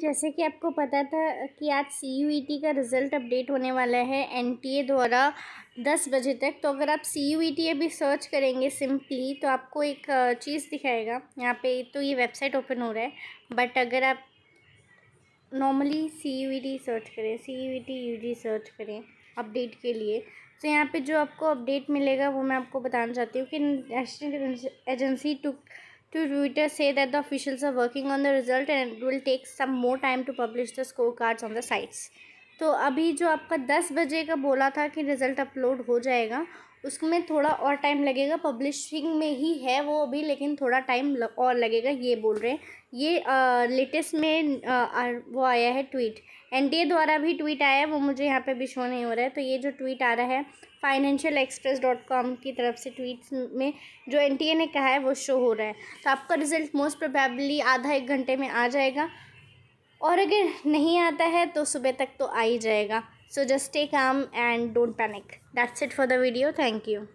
जैसे कि आपको पता था कि आज सी यू ई टी का रिज़ल्ट अपडेट होने वाला है एन टी ए द्वारा दस बजे तक तो अगर आप सी यू ई टी अभी सर्च करेंगे सिंपली तो आपको एक चीज़ दिखाएगा यहाँ पे तो ये वेबसाइट ओपन हो रहा है बट अगर आप normally C U E T search करें C U E T U G search करें अपडेट के लिए तो यहाँ पे जो आपको अपडेट मिलेगा वो मैं आपको बताना चाहती हूँ कि national agency to to Reuters say that the officials are working on the result and it will take some more time to publish the scorecards on the sites. तो अभी जो आपका दस बजे का बोला था कि रिज़ल्ट अपलोड हो जाएगा उसमें थोड़ा और टाइम लगेगा पब्लिशिंग में ही है वो अभी लेकिन थोड़ा टाइम और लगेगा ये बोल रहे हैं ये लेटेस्ट में आ, वो आया है ट्वीट एनडीए द्वारा भी ट्वीट आया है वो मुझे यहाँ पे भी शो नहीं हो रहा है तो ये जो ट्वीट आ रहा है फाइनेंशियल एक्सप्रेस डॉट कॉम की तरफ से ट्वीट में जो एन ने कहा है वो शो हो रहा है तो आपका रिज़ल्ट मोस्ट प्रोबेबली आधा एक घंटे में आ जाएगा और अगर नहीं आता है तो सुबह तक तो आ ही जाएगा सो जस्ट टेक आम and don't panic that's it for the video thank you